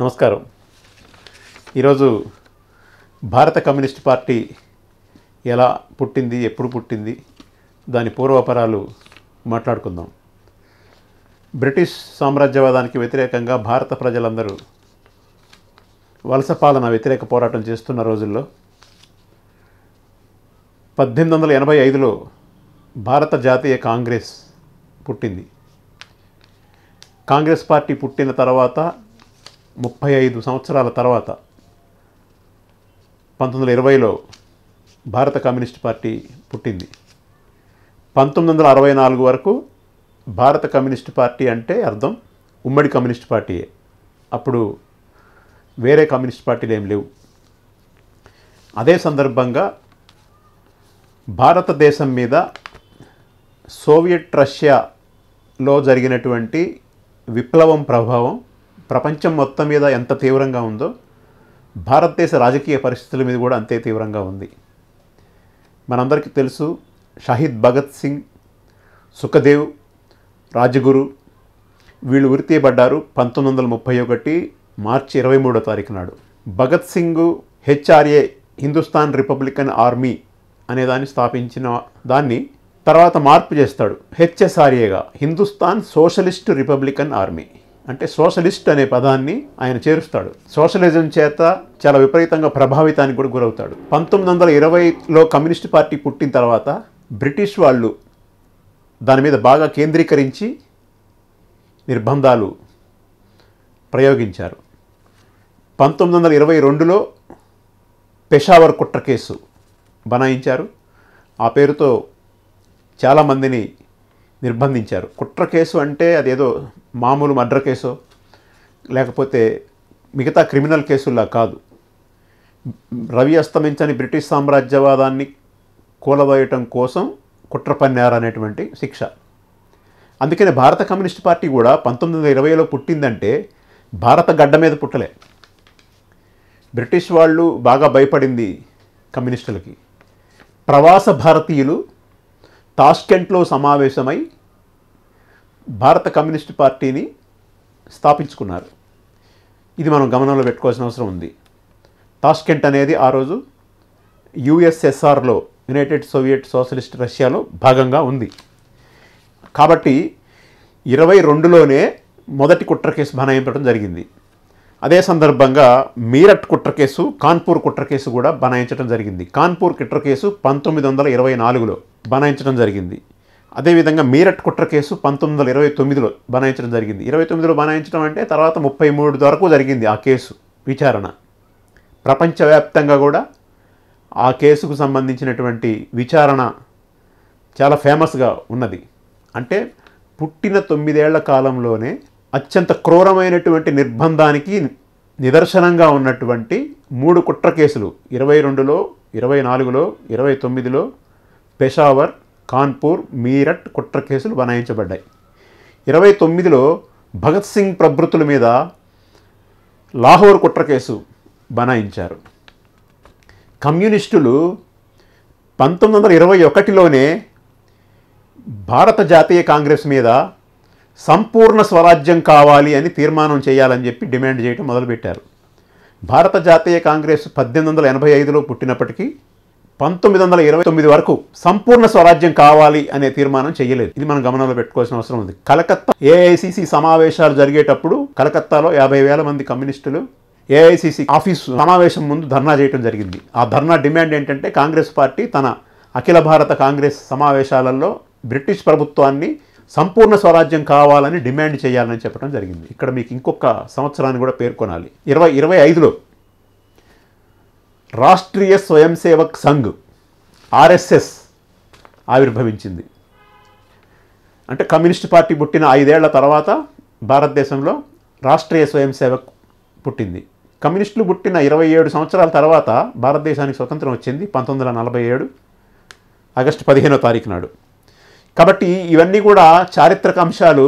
నమస్కారం ఈరోజు భారత కమ్యూనిస్ట్ పార్టీ ఎలా పుట్టింది ఎప్పుడు పుట్టింది దాని పూర్వపరాలు మాట్లాడుకుందాం బ్రిటిష్ సామ్రాజ్యవాదానికి వ్యతిరేకంగా భారత ప్రజలందరూ వలస పాలన వ్యతిరేక పోరాటం చేస్తున్న రోజుల్లో పద్దెనిమిది వందల ఎనభై ఐదులో భారత జాతీయ కాంగ్రెస్ పుట్టింది కాంగ్రెస్ పార్టీ పుట్టిన తర్వాత ముప్పై ఐదు సంవత్సరాల తర్వాత పంతొమ్మిది వందల ఇరవైలో భారత కమ్యూనిస్ట్ పార్టీ పుట్టింది పంతొమ్మిది వందల అరవై నాలుగు వరకు భారత కమ్యూనిస్ట్ పార్టీ అంటే అర్థం ఉమ్మడి కమ్యూనిస్ట్ పార్టీయే అప్పుడు వేరే కమ్యూనిస్ట్ పార్టీలు ఏం లేవు అదే సందర్భంగా భారతదేశం మీద సోవియట్ రష్యాలో జరిగినటువంటి విప్లవం ప్రభావం ప్రపంచం మొత్తం మీద ఎంత తీవ్రంగా ఉందో భారతదేశ రాజకీయ పరిస్థితుల మీద కూడా అంతే తీవ్రంగా ఉంది మనందరికీ తెలుసు షహీద్ భగత్ సింగ్ సుఖదేవ్ రాజగురు వీళ్ళు ఉరి తీయబడ్డారు పంతొమ్మిది వందల ముప్పై ఒకటి మార్చి ఇరవై మూడో తారీఖు నాడు Bhagat Singh HRA Hindustan Republican Army అనే దాన్ని స్థాపించిన దాన్ని తర్వాత మార్పు చేస్తాడు హెచ్ఎస్ఆర్ఏగా హిందుస్థాన్ సోషలిస్ట్ రిపబ్లికన్ ఆర్మీ అంటే సోషలిస్ట్ అనే పదాన్ని ఆయన చేరుస్తాడు సోషలిజం చేత చాలా విపరీతంగా ప్రభావితానికి కూడా గురవుతాడు పంతొమ్మిది వందల ఇరవైలో కమ్యూనిస్ట్ పార్టీ పుట్టిన తర్వాత బ్రిటిష్ వాళ్ళు దాని మీద బాగా కేంద్రీకరించి నిర్బంధాలు ప్రయోగించారు పంతొమ్మిది వందల ఇరవై రెండులో పెషావర్ కుట్ర కేసు బనాయించారు ఆ పేరుతో చాలామందిని నిర్బంధించారు కుట్ర కేసు అంటే అదేదో మామూలు మర్డర్ కేసో లేకపోతే మిగతా క్రిమినల్ కేసుల్లా కాదు రవి అస్తమించని బ్రిటిష్ సామ్రాజ్యవాదాన్ని కూలబోయటం కోసం కుట్ర పన్నారనేటువంటి అనేటువంటి శిక్ష అందుకనే భారత కమ్యూనిస్ట్ పార్టీ కూడా పంతొమ్మిది వందల ఇరవైలో పుట్టిందంటే భారత గడ్డ మీద పుట్టలే బ్రిటిష్ వాళ్ళు బాగా భయపడింది కమ్యూనిస్టులకి ప్రవాస భారతీయులు తాష్కెంట్లో సమావేశమై భారత కమ్యూనిస్ట్ పార్టీని స్థాపించుకున్నారు ఇది మనం గమనంలో పెట్టుకోవాల్సిన అవసరం ఉంది తాష్కెంట్ అనేది ఆ రోజు యుఎస్ఎస్ఆర్లో యునైటెడ్ సోవియట్ సోషలిస్ట్ రష్యాలో భాగంగా ఉంది కాబట్టి ఇరవై రెండులోనే మొదటి కుట్ర కేసు బనాయింపడం జరిగింది అదే సందర్భంగా మీరట్ కుట్ర కేసు కాన్పూర్ కుట్ర కేసు కూడా బనాయించడం జరిగింది కాన్పూర్ కుట్ర కేసు పంతొమ్మిది వందల ఇరవై నాలుగులో బనాయించడం జరిగింది అదేవిధంగా మీరట్ కుట్ర కేసు పంతొమ్మిది వందల ఇరవై తొమ్మిదిలో బనాయించడం జరిగింది ఇరవై తొమ్మిదిలో బనాయించడం అంటే తర్వాత ముప్పై మూడు వరకు జరిగింది ఆ కేసు విచారణ ప్రపంచవ్యాప్తంగా కూడా ఆ కేసుకు సంబంధించినటువంటి విచారణ చాలా ఫేమస్గా ఉన్నది అంటే పుట్టిన తొమ్మిదేళ్ల కాలంలోనే అత్యంత క్రూరమైనటువంటి నిర్బంధానికి నిదర్శనంగా ఉన్నటువంటి మూడు కుట్ర కేసులు ఇరవై రెండులో ఇరవై నాలుగులో ఇరవై తొమ్మిదిలో పెషావర్ కాన్పూర్ మీరట్ కుట్ర కేసులు బనాయించబడ్డాయి ఇరవై తొమ్మిదిలో భగత్ సింగ్ ప్రభృతుల మీద లాహోర్ కుట్ర కేసు బనాయించారు కమ్యూనిస్టులు పంతొమ్మిది వందల ఇరవై ఒకటిలోనే భారత జాతీయ కాంగ్రెస్ మీద సంపూర్ణ స్వరాజ్యం కావాలి అని తీర్మానం చేయాలని చెప్పి డిమాండ్ చేయడం మొదలుపెట్టారు భారత జాతీయ కాంగ్రెస్ పద్దెనిమిది వందల ఎనభై ఐదులో పుట్టినప్పటికీ పంతొమ్మిది వందల ఇరవై తొమ్మిది వరకు సంపూర్ణ స్వరాజ్యం కావాలి అనే తీర్మానం చేయలేదు ఇది మనం గమనంలో పెట్టుకోవాల్సిన అవసరం ఉంది కలకత్తా ఏఐసిసి సమావేశాలు జరిగేటప్పుడు కలకత్తాలో యాభై వేల మంది కమ్యూనిస్టులు ఏఐసిసి ఆఫీస్ సమావేశం ముందు ధర్నా చేయడం జరిగింది ఆ ధర్నా డిమాండ్ ఏంటంటే కాంగ్రెస్ పార్టీ తన అఖిల భారత కాంగ్రెస్ సమావేశాలలో బ్రిటిష్ ప్రభుత్వాన్ని సంపూర్ణ స్వరాజ్యం కావాలని డిమాండ్ చేయాలని చెప్పడం జరిగింది ఇక్కడ మీకు ఇంకొక సంవత్సరాన్ని కూడా పేర్కొనాలి ఇరవై ఇరవై ఐదులో రాష్ట్రీయ స్వయం సేవక్ సంఘ్ ఆర్ఎస్ఎస్ ఆవిర్భవించింది అంటే కమ్యూనిస్ట్ పార్టీ పుట్టిన ఐదేళ్ల తర్వాత భారతదేశంలో రాష్ట్రీయ స్వయం సేవక్ పుట్టింది కమ్యూనిస్టులు పుట్టిన ఇరవై ఏడు సంవత్సరాల తర్వాత భారతదేశానికి స్వతంత్రం వచ్చింది పంతొమ్మిది వందల నలభై ఏడు ఆగస్టు పదిహేనో తారీఖు నాడు కాబట్టి ఇవన్నీ కూడా చారిత్రక అంశాలు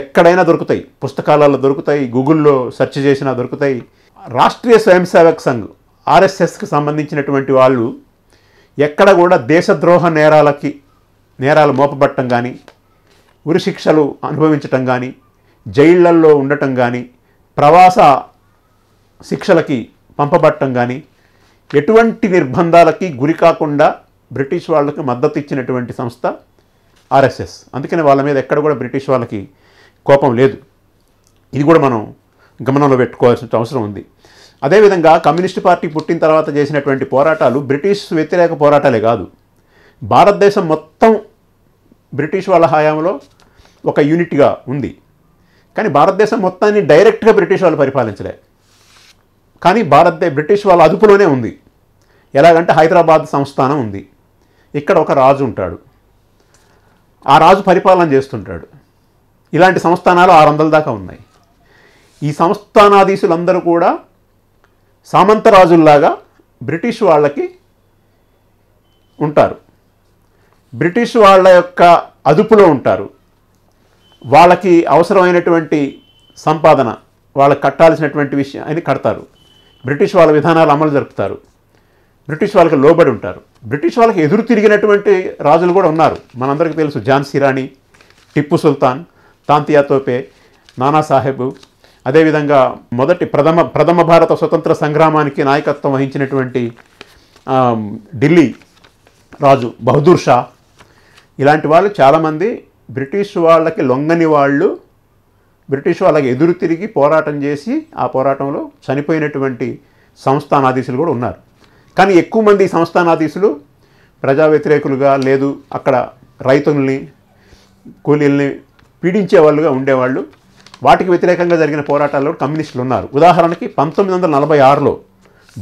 ఎక్కడైనా దొరుకుతాయి పుస్తకాలలో దొరుకుతాయి గూగుల్లో సెర్చ్ చేసినా దొరుకుతాయి రాష్ట్రీయ స్వయం సేవక్ సంఘ్ ఆర్ఎస్ఎస్కి సంబంధించినటువంటి వాళ్ళు ఎక్కడ కూడా దేశద్రోహ నేరాలకి నేరాలు మోపబట్టడం కానీ ఉరిశిక్షలు అనుభవించటం కానీ జైళ్లల్లో ఉండటం కానీ ప్రవాస శిక్షలకి పంపబట్టం కానీ ఎటువంటి నిర్బంధాలకి గురి కాకుండా బ్రిటిష్ వాళ్ళకి మద్దతు ఇచ్చినటువంటి సంస్థ ఆర్ఎస్ఎస్ అందుకని వాళ్ళ మీద ఎక్కడ కూడా బ్రిటిష్ వాళ్ళకి కోపం లేదు ఇది కూడా మనం గమనంలో పెట్టుకోవాల్సిన అవసరం ఉంది అదేవిధంగా కమ్యూనిస్టు పార్టీ పుట్టిన తర్వాత చేసినటువంటి పోరాటాలు బ్రిటిష్ వ్యతిరేక పోరాటాలే కాదు భారతదేశం మొత్తం బ్రిటిష్ వాళ్ళ హయాంలో ఒక యూనిట్గా ఉంది కానీ భారతదేశం మొత్తాన్ని డైరెక్ట్గా బ్రిటిష్ వాళ్ళు పరిపాలించలే కానీ భారతదేశ బ్రిటిష్ వాళ్ళ అదుపులోనే ఉంది ఎలాగంటే హైదరాబాద్ సంస్థానం ఉంది ఇక్కడ ఒక రాజు ఉంటాడు ఆ రాజు పరిపాలన చేస్తుంటాడు ఇలాంటి సంస్థానాలు ఆరు వందల దాకా ఉన్నాయి ఈ సంస్థానాధీశులందరూ కూడా సామంతరాజుల్లాగా బ్రిటిష్ వాళ్ళకి ఉంటారు బ్రిటిష్ వాళ్ళ యొక్క అదుపులో ఉంటారు వాళ్ళకి అవసరమైనటువంటి సంపాదన వాళ్ళకి కట్టాల్సినటువంటి విషయాన్ని కడతారు బ్రిటిష్ వాళ్ళ విధానాలు అమలు జరుపుతారు బ్రిటిష్ వాళ్ళకి లోబడి ఉంటారు బ్రిటిష్ వాళ్ళకి ఎదురు తిరిగినటువంటి రాజులు కూడా ఉన్నారు మనందరికీ తెలుసు ఝాన్సీ రాణి టిప్పు సుల్తాన్ తాంతియా తోపే అదేవిధంగా మొదటి ప్రథమ ప్రథమ భారత స్వతంత్ర సంగ్రామానికి నాయకత్వం వహించినటువంటి ఢిల్లీ రాజు బహదూర్ షా ఇలాంటి వాళ్ళు చాలామంది బ్రిటిష్ వాళ్ళకి లొంగని వాళ్ళు బ్రిటిష్ వాళ్ళకి ఎదురు తిరిగి పోరాటం చేసి ఆ పోరాటంలో చనిపోయినటువంటి సంస్థానాధీశులు కూడా ఉన్నారు కానీ ఎక్కువ మంది సంస్థానాధీశులు ప్రజా వ్యతిరేకులుగా లేదు అక్కడ రైతుల్ని కూలీల్ని పీడించే వాళ్ళుగా ఉండేవాళ్ళు వాటికి వ్యతిరేకంగా జరిగిన పోరాటాల్లో కమ్యూనిస్టులు ఉన్నారు ఉదాహరణకి పంతొమ్మిది వందల నలభై ఆరులో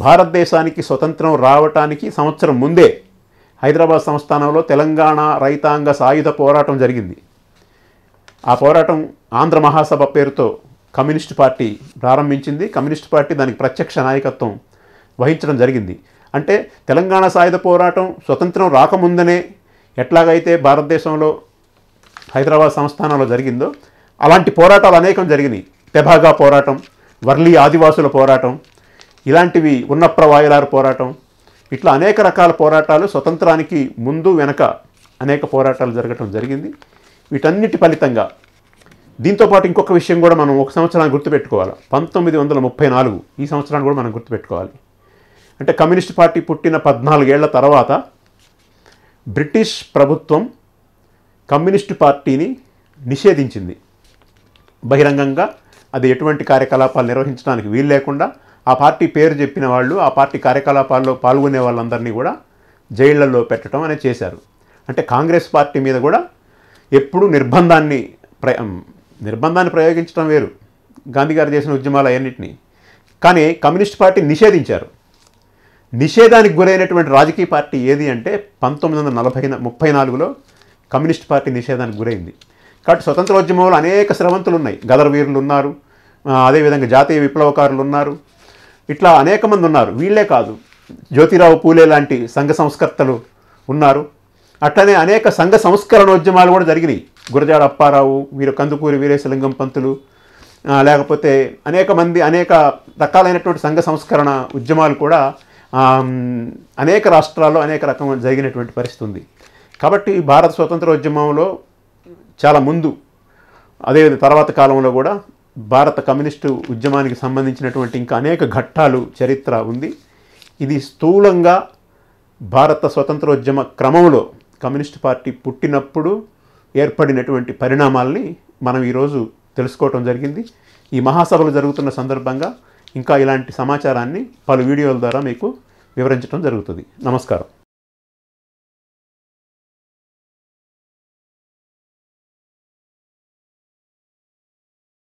భారతదేశానికి స్వతంత్రం రావటానికి సంవత్సరం ముందే హైదరాబాద్ సంస్థానంలో తెలంగాణ రైతాంగ సాయుధ పోరాటం జరిగింది ఆ పోరాటం ఆంధ్ర మహాసభ పేరుతో కమ్యూనిస్టు పార్టీ ప్రారంభించింది కమ్యూనిస్టు పార్టీ దానికి ప్రత్యక్ష నాయకత్వం వహించడం జరిగింది అంటే తెలంగాణ సాయుధ పోరాటం స్వతంత్రం రాకముందనే ఎట్లాగైతే భారతదేశంలో హైదరాబాద్ సంస్థానంలో జరిగిందో అలాంటి పోరాటాలు అనేకం జరిగినాయి తెభాగా పోరాటం వర్లీ ఆదివాసుల పోరాటం ఇలాంటివి ఉన్నప్రవాయులారు పోరాటం ఇట్లా అనేక రకాల పోరాటాలు స్వతంత్రానికి ముందు వెనక అనేక పోరాటాలు జరగటం జరిగింది వీటన్నిటి ఫలితంగా దీంతోపాటు ఇంకొక విషయం కూడా మనం ఒక సంవత్సరాన్ని గుర్తుపెట్టుకోవాలి పంతొమ్మిది వందల ముప్పై నాలుగు ఈ సంవత్సరాన్ని కూడా మనం గుర్తుపెట్టుకోవాలి అంటే కమ్యూనిస్ట్ పార్టీ పుట్టిన పద్నాలుగేళ్ల తర్వాత బ్రిటిష్ ప్రభుత్వం కమ్యూనిస్టు పార్టీని నిషేధించింది బహిరంగంగా అది ఎటువంటి కార్యకలాపాలు నిర్వహించడానికి వీలు లేకుండా ఆ పార్టీ పేరు చెప్పిన వాళ్ళు ఆ పార్టీ కార్యకలాపాల్లో పాల్గొనే వాళ్ళందరినీ కూడా జైళ్లలో పెట్టడం అనేది చేశారు అంటే కాంగ్రెస్ పార్టీ మీద కూడా ఎప్పుడూ నిర్బంధాన్ని ప్ర నిర్బంధాన్ని ప్రయోగించడం వేరు గాంధీ గారు చేసిన ఉద్యమాలు అవన్నింటినీ కానీ కమ్యూనిస్ట్ పార్టీ నిషేధించారు నిషేధానికి గురైనటువంటి రాజకీయ పార్టీ ఏది అంటే పంతొమ్మిది వందల నలభై ముప్పై నాలుగులో కమ్యూనిస్ట్ పార్టీ నిషేధానికి గురైంది కాబట్టి స్వతంత్రోద్యమంలో అనేక శ్రవంతులు ఉన్నాయి గదర్ వీరులు ఉన్నారు అదేవిధంగా జాతీయ విప్లవకారులు ఉన్నారు ఇట్లా అనేక మంది ఉన్నారు వీళ్ళే కాదు జ్యోతిరావు పూలే లాంటి సంఘ సంస్కర్తలు ఉన్నారు అట్లనే అనేక సంఘ సంస్కరణోద్యమాలు కూడా జరిగినాయి గురజాడ అప్పారావు వీరు కందుకూరి వీరేశలింగం పంతులు లేకపోతే అనేక మంది అనేక రకాలైనటువంటి సంఘ సంస్కరణ ఉద్యమాలు కూడా అనేక రాష్ట్రాల్లో అనేక రకం జరిగినటువంటి పరిస్థితి ఉంది కాబట్టి భారత స్వతంత్ర ఉద్యమంలో చాలా ముందు అదే తర్వాత కాలంలో కూడా భారత కమ్యూనిస్టు ఉద్యమానికి సంబంధించినటువంటి ఇంకా అనేక ఘట్టాలు చరిత్ర ఉంది ఇది స్థూలంగా భారత స్వతంత్రోద్యమ క్రమంలో కమ్యూనిస్ట్ పార్టీ పుట్టినప్పుడు ఏర్పడినటువంటి పరిణామాల్ని మనం ఈరోజు తెలుసుకోవటం జరిగింది ఈ మహాసభలు జరుగుతున్న సందర్భంగా ఇంకా ఇలాంటి సమాచారాన్ని పలు వీడియోల ద్వారా మీకు వివరించడం జరుగుతుంది నమస్కారం